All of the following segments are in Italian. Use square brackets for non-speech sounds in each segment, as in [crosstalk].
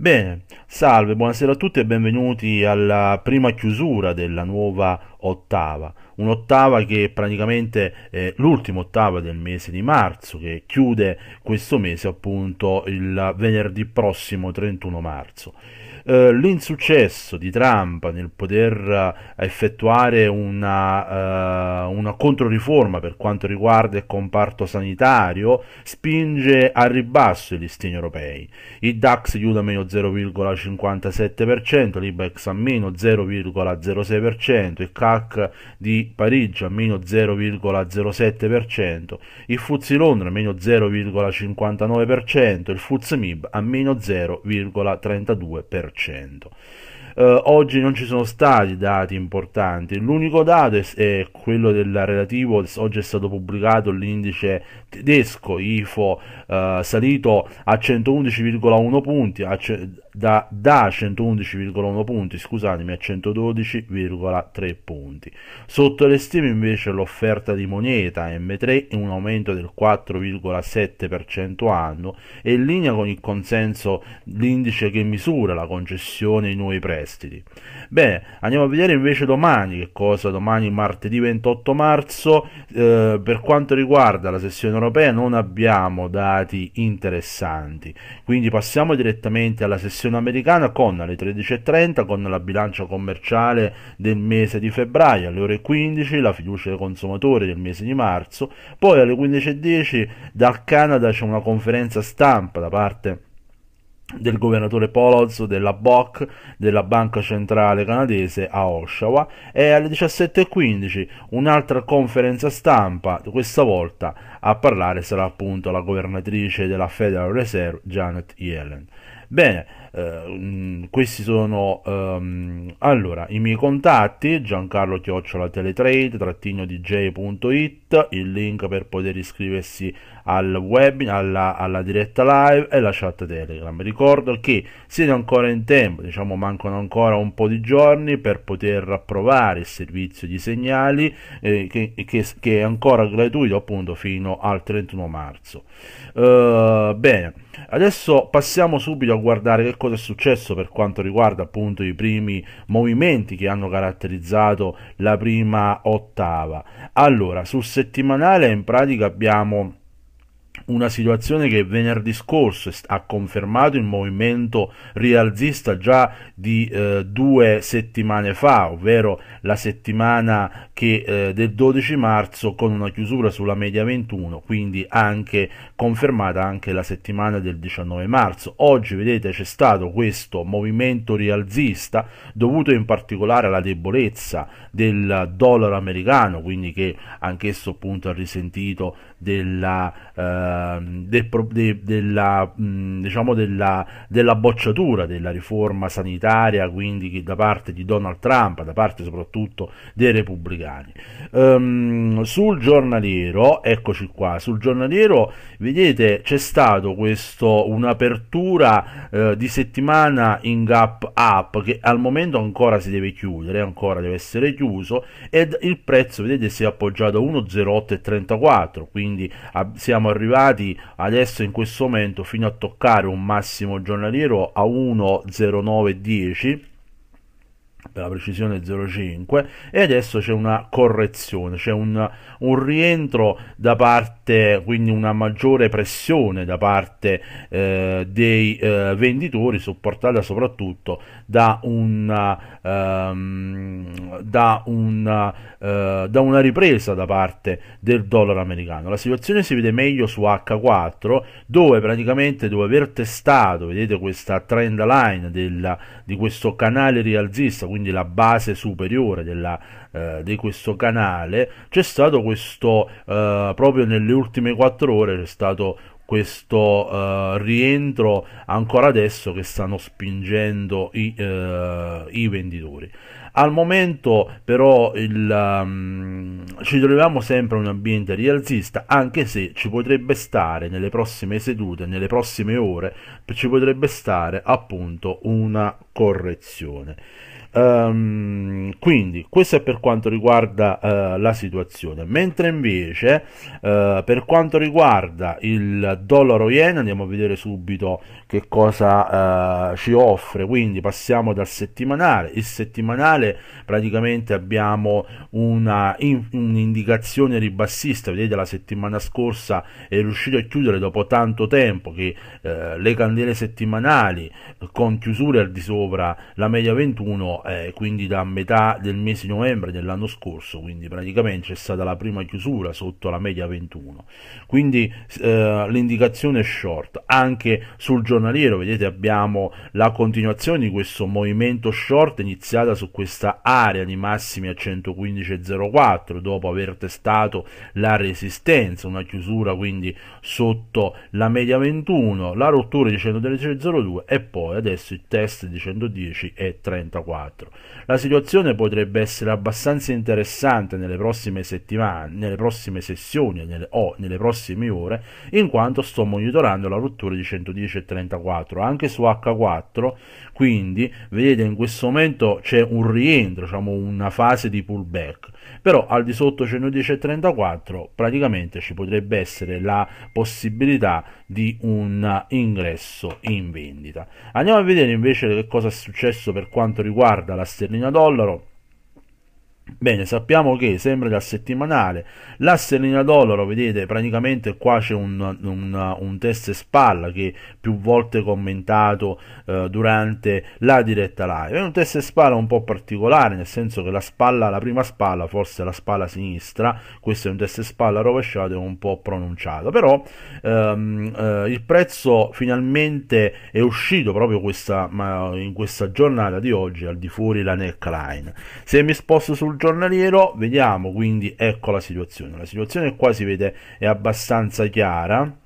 Bene, Salve, buonasera a tutti e benvenuti alla prima chiusura della nuova ottava, un'ottava che è praticamente è l'ultima ottava del mese di marzo, che chiude questo mese appunto il venerdì prossimo 31 marzo. Eh, l'insuccesso di Trump nel poter eh, effettuare una, eh, una controriforma per quanto riguarda il comparto sanitario spinge al ribasso i listini europei. Il DAX chiude meno 0,5%. 0,57%, l'Ibex a meno 0,06%, il CAC di Parigi a meno 0,07%, il FUZI Londra a meno 0,59%, il FUZI Mib a meno 0,32%. Uh, eh, oggi non ci sono stati dati importanti, l'unico dato è, è quello del relativo, oggi è stato pubblicato l'indice tedesco IFO uh, eh, salito a 111,1 punti, a da, da 111,1 punti, scusatemi, a 112,3 punti. Sotto le stime invece l'offerta di moneta M3 è un aumento del 4,7% anno e in linea con il consenso l'indice che misura la concessione di nuovi prestiti. Bene, andiamo a vedere invece domani che cosa domani martedì 28 marzo eh, per quanto riguarda la sessione europea non abbiamo dati interessanti. Quindi passiamo direttamente alla sessione sessione americana con alle 13.30 con la bilancia commerciale del mese di febbraio, alle ore 15 la fiducia dei consumatori del mese di marzo, poi alle 15.10 dal Canada c'è una conferenza stampa da parte del governatore Poloz della BOC della Banca Centrale Canadese a Oshawa e alle 17.15 un'altra conferenza stampa, questa volta a parlare sarà appunto la governatrice della Federal Reserve Janet Yellen. Bene, eh, mm, questi sono um, allora i miei contatti Giancarlo Chiocciola Teletrade trattino dj.it il link per poter iscriversi al web, alla, alla, diretta live e la chat Telegram. Ricordo che siete ancora in tempo, diciamo mancano ancora un po' di giorni per poter approvare il servizio di segnali eh, che, che, che, è ancora gratuito appunto fino al 31 marzo. Uh, bene, adesso passiamo subito a guardare che cosa è successo per quanto riguarda appunto i primi movimenti che hanno caratterizzato la prima ottava. Allora, sul settimanale in pratica abbiamo una situazione che venerdì scorso ha confermato il movimento rialzista già di eh, due settimane fa, ovvero la settimana che, eh, del 12 marzo con una chiusura sulla media 21, quindi anche confermata anche la settimana del 19 marzo. Oggi vedete c'è stato questo movimento rialzista dovuto in particolare alla debolezza del dollaro americano, quindi che anch'esso appunto ha risentito della, eh, del de, della, mm, diciamo della, della, bocciatura della riforma sanitaria, quindi da parte di Donald Trump, da parte soprattutto dei repubblicani. Um, sul giornaliero, eccoci qua, sul giornaliero vedete c'è stato questo, un'apertura eh, di settimana in gap up che al momento ancora si deve chiudere, ancora deve essere chiuso ed il prezzo vedete si è appoggiato a 1,0834, quindi quindi siamo arrivati adesso in questo momento fino a toccare un massimo giornaliero a 1,0910 per la precisione 0,5 e adesso c'è una correzione, c'è un, un, rientro da parte, quindi una maggiore pressione da parte eh, dei eh, venditori supportata soprattutto da una, ehm, da, una, eh, da una ripresa da parte del dollaro americano. La situazione si vede meglio su H4 dove praticamente dopo aver testato, vedete questa trend line del, di questo canale rialzista, quindi la base superiore della, eh, di questo canale, c'è stato questo, eh, proprio nelle ultime 4 ore c'è stato questo eh, rientro ancora adesso che stanno spingendo i, eh, i venditori. Al momento però il, um, ci troviamo sempre in un ambiente rialzista, anche se ci potrebbe stare nelle prossime sedute, nelle prossime ore, ci potrebbe stare appunto una correzione. Um, quindi questo è per quanto riguarda uh, la situazione mentre invece uh, per quanto riguarda il dollaro yen andiamo a vedere subito che cosa uh, ci offre quindi passiamo dal settimanale il settimanale praticamente abbiamo una, in, un'indicazione ribassista vedete la settimana scorsa è riuscito a chiudere dopo tanto tempo che le candele settimanali con chiusure al di sopra la media 21 eh, quindi da metà del mese di novembre dell'anno scorso, quindi praticamente c'è stata la prima chiusura sotto la media 21, quindi eh, l'indicazione è short, anche sul giornaliero vedete abbiamo la continuazione di questo movimento short iniziata su questa area di massimi a 115,04 dopo aver testato la resistenza, una chiusura quindi sotto la media 21, la rottura di 113,02 e poi adesso il test di 110 e 34 4. La situazione potrebbe essere abbastanza interessante nelle prossime settimane, nelle prossime sessioni nelle, o nelle prossime ore, in quanto sto monitorando la rottura di 110 e 34 anche su H4, quindi vedete in questo momento c'è un rientro, diciamo una fase di pullback. Però al di sotto 110 e 34 praticamente ci potrebbe essere la possibilità di un ingresso in vendita. Andiamo a vedere invece che cosa è successo per quanto riguarda riguarda la sterlina dollaro Bene, sappiamo che sempre dal settimanale, la sterlina dollaro, vedete, praticamente qua c'è un, un, un, test spalla che più volte commentato eh, durante la diretta live. È un test spalla un po' particolare, nel senso che la spalla, la prima spalla, forse la spalla sinistra, questo è un test spalla rovesciato e un po' pronunciato, però ehm, eh, il prezzo finalmente è uscito proprio questa, ma, in questa giornata di oggi, al di fuori la neckline. Se mi sposto sul giornaliero vediamo quindi ecco la situazione la situazione qua si vede è abbastanza chiara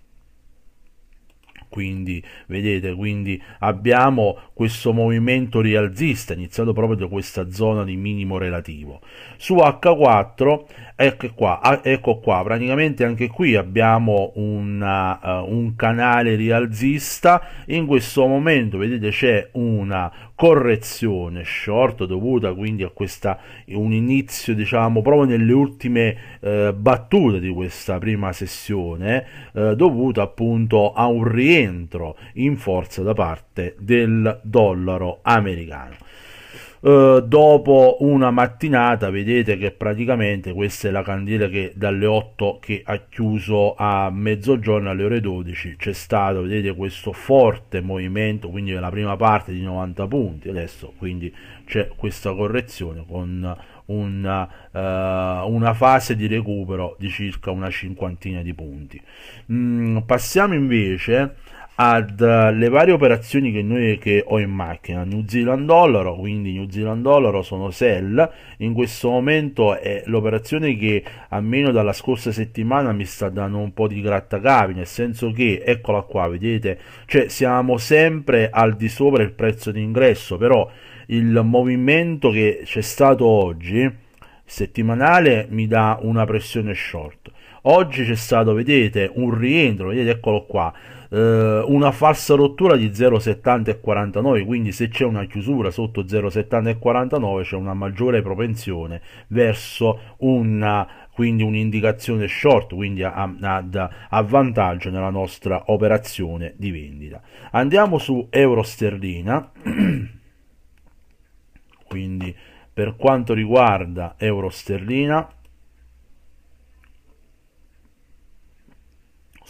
quindi vedete quindi abbiamo questo movimento rialzista iniziato proprio da questa zona di minimo relativo su H4 Ecco qua, ecco qua, praticamente anche qui abbiamo una, uh, un canale rialzista, in questo momento vedete c'è una correzione short dovuta quindi a questa, un inizio diciamo proprio nelle ultime uh, battute di questa prima sessione, uh, dovuta appunto a un rientro in forza da parte del dollaro americano. Eh, dopo una mattinata vedete che praticamente questa è la candela che dalle 8 che ha chiuso a mezzogiorno alle ore 12 c'è stato vedete questo forte movimento quindi nella prima parte di 90 punti adesso quindi c'è questa correzione con una, uh, eh, una, fase di recupero di circa una cinquantina di punti. Mm, passiamo invece ad eh, le varie operazioni che, noi, che ho in macchina New Zealand dollaro quindi New Zealand dollaro sono sell in questo momento è l'operazione che almeno dalla scorsa settimana mi sta dando un po' di grattacavi nel senso che eccola qua vedete cioè siamo sempre al di sopra il prezzo di ingresso però il movimento che c'è stato oggi settimanale mi dà una pressione short oggi c'è stato vedete un rientro vedete eccolo qua eh, una falsa rottura di 0,70 e 49 quindi se c'è una chiusura sotto 0,70 e 49 c'è una maggiore propensione verso una quindi un'indicazione short, quindi a, a, a, vantaggio nella nostra operazione di vendita. Andiamo su euro sterlina, [clears throat] quindi per quanto riguarda euro sterlina,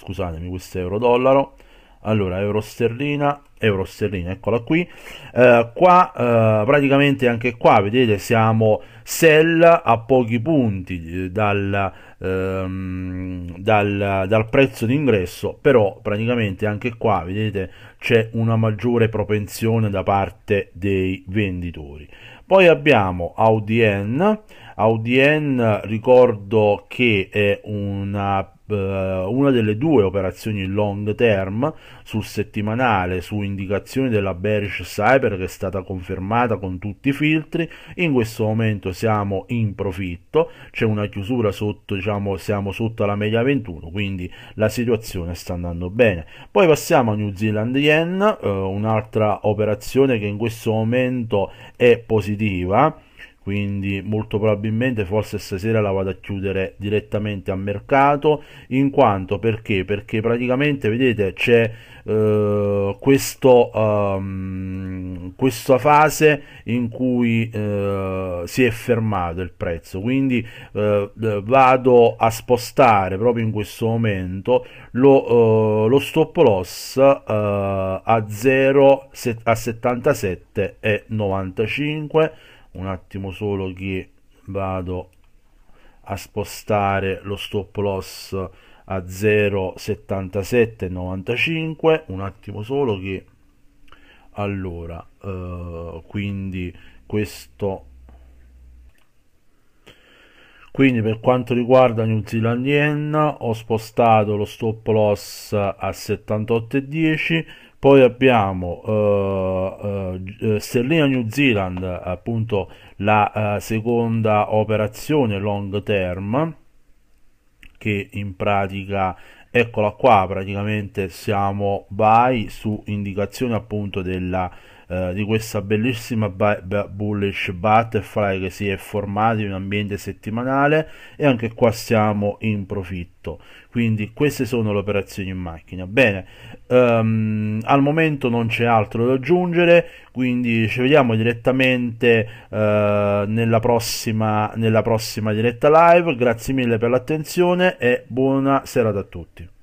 scusatemi, questo è euro-dollaro. Allora, euro sterlina, euro sterlina, eccola qui. Eh, qua, eh, praticamente anche qua, vedete, siamo sell a pochi punti eh, dal, ehm, dal, dal prezzo d'ingresso, però praticamente anche qua, vedete, c'è una maggiore propensione da parte dei venditori. Poi abbiamo AUDN, AUDN ricordo che è una eh, una delle due operazioni long term sul settimanale su indicazione della Bearish Cyber che è stata confermata con tutti i filtri in questo momento siamo in profitto c'è una chiusura sotto diciamo siamo sotto la media 21 quindi la situazione sta andando bene poi passiamo a New Zealand Yen eh, un'altra operazione che in questo momento è positiva quindi molto probabilmente forse stasera la vado a chiudere direttamente a mercato in quanto perché perché praticamente vedete c'è eh, questo, um, questa fase in cui eh, si è fermato il prezzo quindi eh, vado a spostare proprio in questo momento lo, eh, lo stop loss eh, a 0 a 77,95 un attimo solo che vado a spostare lo stop loss a 0,7795 un attimo solo che allora eh, quindi questo quindi per quanto riguarda New Zealand Yen ho spostato lo stop loss a 78,10 poi abbiamo eh, eh, eh Sterlina New Zealand, appunto la eh, seconda operazione long term, che in pratica eccola qua praticamente siamo by su indicazione appunto della eh, di questa bellissima bullish butterfly che si è formata in un ambiente settimanale e anche qua siamo in profitto quindi queste sono le operazioni in macchina bene um, al momento non c'è altro da aggiungere quindi ci vediamo direttamente uh, nella, prossima, nella prossima diretta live grazie mille per l'attenzione e buona serata a tutti